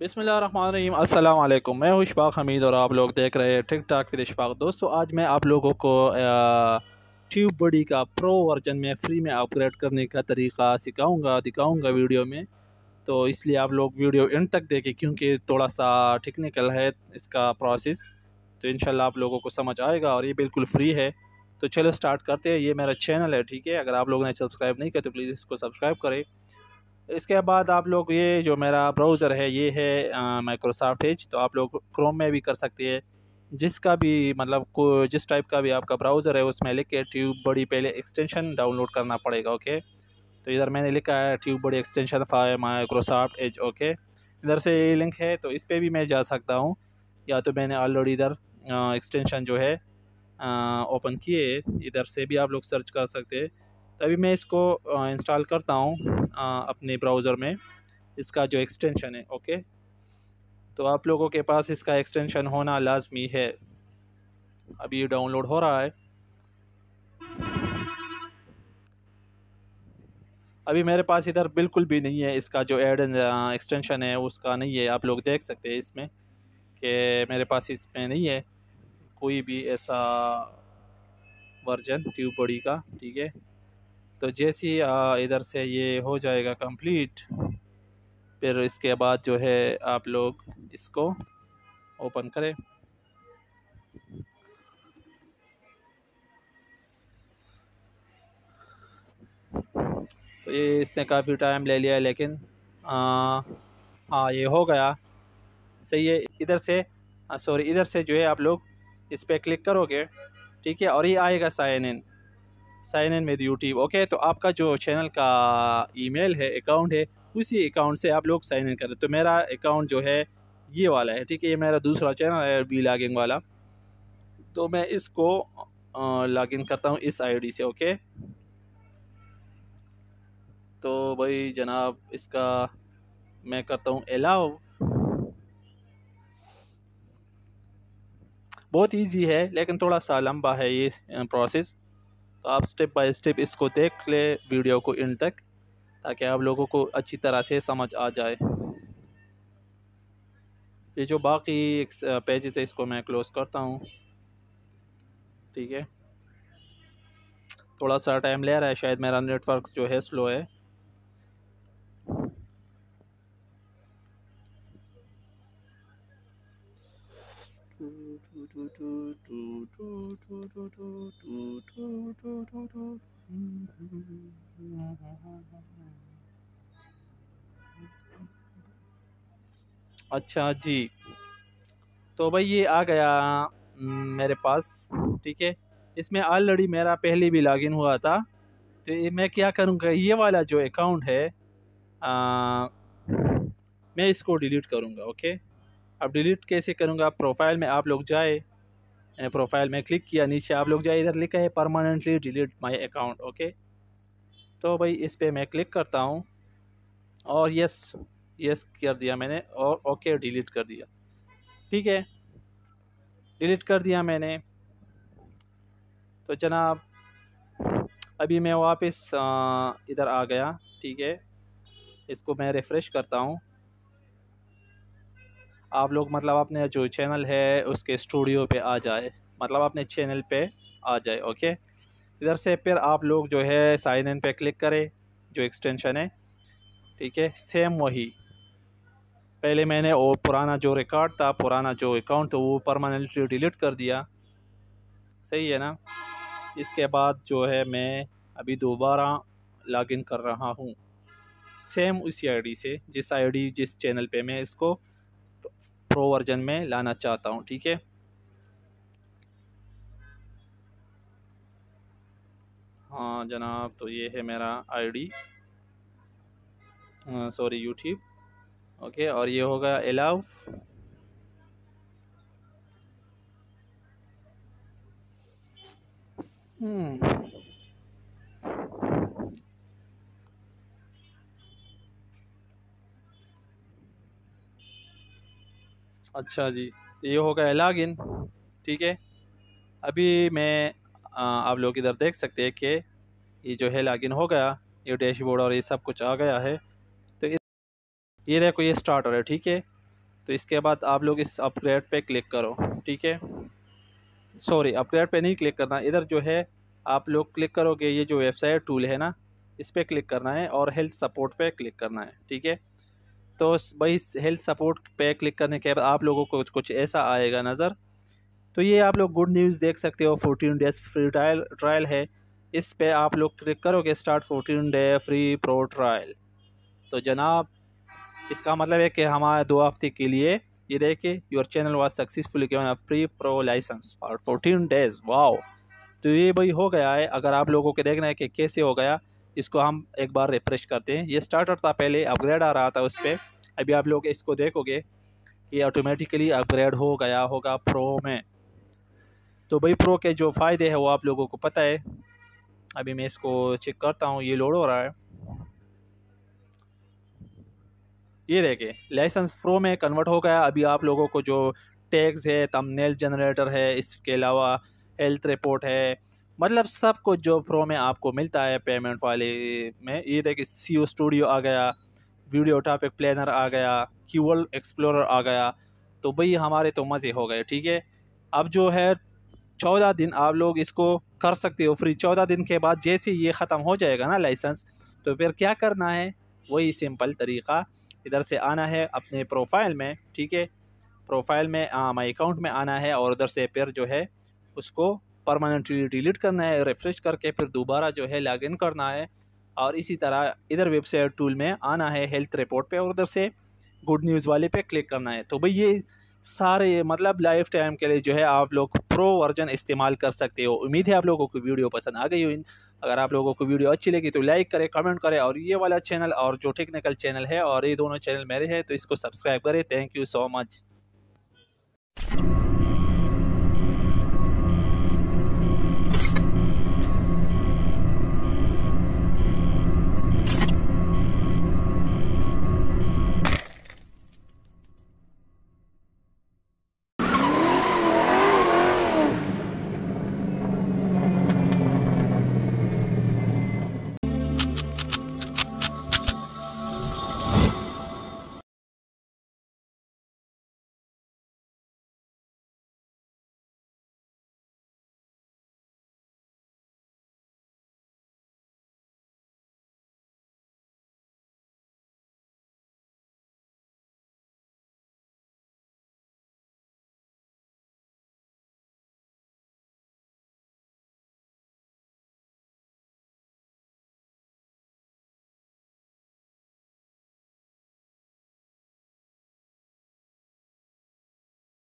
बिसमीम अल्लाम मैं हूँ इशफाक हमीद और आप लोग देख रहे हैं ठीक ठाक फिर इशफाक दोस्तों आज मैं आप लोगों को ट्यूब बॉडी का प्रो वर्जन में फ्री में अपग्रेड करने का तरीका सिखाऊंगा दिखाऊंगा वीडियो में तो इसलिए आप लोग वीडियो एंड तक देखें क्योंकि थोड़ा सा टेक्निकल है इसका प्रोसेस तो इन आप लोगों को समझ आएगा और ये बिल्कुल फ्री है तो चलो स्टार्ट करते हैं ये मेरा चैनल है ठीक है अगर आप लोगों ने सब्सक्राइब नहीं किया तो प्लीज़ इसको सब्सक्राइब करें इसके बाद आप लोग ये जो मेरा ब्राउज़र है ये है माइक्रोसॉफ्ट एज तो आप लोग क्रोम में भी कर सकते हैं जिसका भी मतलब को जिस टाइप का भी आपका ब्राउज़र है उसमें लिख के ट्यूब बड़ी पहले एक्सटेंशन डाउनलोड करना पड़ेगा ओके तो इधर मैंने लिखा है TubeBuddy extension five Microsoft Edge okay इधर से ये लिंक है तो इस पर भी मैं जा सकता हूँ या तो मैंने ऑलरेडी इधर एक्सटेंशन जो है ओपन किए इधर से भी आप लोग सर्च कर सकते हैं तो अभी मैं इसको इंस्टॉल करता हूँ अपने ब्राउज़र में इसका जो एक्सटेंशन है ओके तो आप लोगों के पास इसका एक्सटेंशन होना लाजमी है अभी डाउनलोड हो रहा है अभी मेरे पास इधर बिल्कुल भी नहीं है इसका जो एड एक्सटेंशन है उसका नहीं है आप लोग देख सकते हैं इसमें कि मेरे पास इसमें नहीं है कोई भी ऐसा वर्जन ट्यूब बॉडी का ठीक है तो जैसे ही इधर से ये हो जाएगा कंप्लीट फिर इसके बाद जो है आप लोग इसको ओपन करें तो ये इसने काफ़ी टाइम ले लिया लेकिन हाँ ये हो गया सही है इधर से सॉरी इधर से जो है आप लोग इस पर क्लिक करोगे ठीक है और ये आएगा sign in sign in with YouTube okay तो आपका जो चैनल का ईमेल है अकाउंट है उसी अकाउंट से आप लोग साइन इन करें तो मेरा अकाउंट जो है ये वाला है ठीक है ये मेरा दूसरा चैनल है बी लॉगिंग वाला तो मैं इसको लॉगिन करता हूँ इस आईडी से ओके तो भाई जनाब इसका मैं करता हूँ अलाउ बहुत इजी है लेकिन थोड़ा सा लंबा है ये प्रोसेस तो आप स्टेप बाय स्टेप इसको देख ले वीडियो को इन तक ताकि आप लोगों को अच्छी तरह से समझ आ जाए ये जो बाकी पेजेस है इसको मैं क्लोज़ करता हूँ ठीक है थोड़ा सा टाइम ले रहा है शायद मेरा नेटवर्क जो है स्लो है अच्छा जी तो भाई ये आ गया मेरे पास ठीक है इसमें ऑलरेडी मेरा पहले भी लॉगिन हुआ था तो मैं क्या करूँगा ये वाला जो अकाउंट है आ, मैं इसको डिलीट करूँगा ओके अब डिलीट कैसे करूँगा प्रोफाइल में आप लोग जाए प्रोफाइल में क्लिक किया नीचे आप लोग जाए इधर लिखा है permanently delete my account okay तो भाई इस पर मैं क्लिक करता हूँ और यस यस कर दिया मैंने और ओके डिलीट कर दिया ठीक है डिलीट कर दिया मैंने तो जनाब अभी मैं वापस इधर आ गया ठीक है इसको मैं रिफ़्रेश करता हूँ आप लोग मतलब अपने जो चैनल है उसके स्टूडियो पे आ जाए मतलब अपने चैनल पे आ जाए ओके इधर से फिर आप लोग जो है साइन इन पे क्लिक करें जो एक्सटेंशन है ठीक है सेम वही पहले मैंने वो पुराना जो रिकॉर्ड था पुराना जो अकाउंट था तो वो परमानेंटली डिलीट कर दिया सही है ना इसके बाद जो है मैं अभी दोबारा लॉगिन कर रहा हूँ सेम उसी आईडी से जिस आईडी जिस चैनल पे मैं इसको प्रो वर्जन में लाना चाहता हूँ ठीक है हाँ जनाब तो ये है मेरा आईडी सॉरी यूट्यूब ओके और ये होगा अलाउ हम्म अच्छा जी तो ये होगा लॉगिन ठीक है अभी मैं आप लोग इधर देख सकते हैं कि ये जो है लॉगिन हो गया ये डैशबोर्ड और ये सब कुछ आ गया है तो इस ये देखो ये स्टार्ट हो रहा है ठीक है तो इसके बाद आप लोग इस अपग्रेड पे क्लिक करो ठीक है सॉरी अपग्रेड पे नहीं क्लिक करना इधर जो है आप लोग क्लिक करोगे ये जो वेबसाइट टूल है ना इस पर क्लिक करना है और हेल्थ सपोर्ट पर क्लिक करना है ठीक है तो भाई हेल्थ सपोर्ट पे क्लिक करने के बाद आप लोगों को कुछ ऐसा आएगा नज़र तो ये आप लोग गुड न्यूज़ देख सकते हो fourteen days free trial trial है इस पे आप लोग क्लिक करोगे start fourteen day free pro trial तो जनाब इसका मतलब है कि हमारे दो हफ्ते के लिए ये देखे your channel was successful given a free pro licence for fourteen days wow तो ये भाई हो गया है अगर आप लोगों के देखना है कि कैसे हो गया इसको हम एक बार रिफ्रेश करते हैं ये स्टार्टर था पहले अपग्रेड आ रहा था उस पर अभी आप लोग इसको देखोगे ये ऑटोमेटिकली अपग्रेड हो गया होगा प्रो में तो भाई प्रो के जो फ़ायदे हैं वो आप लोगों को पता है अभी मैं इसको चेक करता हूँ ये लोड हो रहा है ये देखें लाइसेंस प्रो में कन्वर्ट हो गया अभी आप लोगों को जो टैग्स है तमनेल जनरेटर है इसके अलावा हेल्थ रिपोर्ट है मतलब सब कुछ जो प्रो में आपको मिलता है पेमेंट वाले में ये देखिए सी ओ स्टूडियो आ गया वीडियो टॉपिक प्लानर आ गया क्यूअल एक्सप्लोरर आ गया तो भई हमारे तो मज़े हो गए ठीक है अब जो है चौदह दिन आप लोग इसको कर सकते हो फ्री चौदह दिन के बाद जैसे ये ख़त्म हो जाएगा ना लाइसेंस तो फिर क्या करना है वही सिंपल तरीका इधर से आना है अपने प्रोफाइल में ठीक है प्रोफाइल में माई हाँ, अकाउंट में आना है और उधर से फिर जो है उसको परमानेंटली डिलीट करना है रिफ्रेश करके फिर दोबारा जो है लॉगिन करना है और इसी तरह इधर वेबसाइट टूल में आना है हेल्थ रिपोर्ट पे और उधर से गुड न्यूज़ वाले पे क्लिक करना है तो भाई ये सारे मतलब लाइफ टाइम के लिए जो है आप लोग प्रो वर्जन इस्तेमाल कर सकते हो उम्मीद है आप लोगों को वीडियो पसंद आ गई हो अगर आप लोगों को वीडियो अच्छी लगी तो लाइक करें कमेंट करें और ये वाला चैनल और जो टेक्निकल चैनल है और ये दोनों चैनल मेरे हैं तो इसको सब्सक्राइब करें थैंक यू सो मच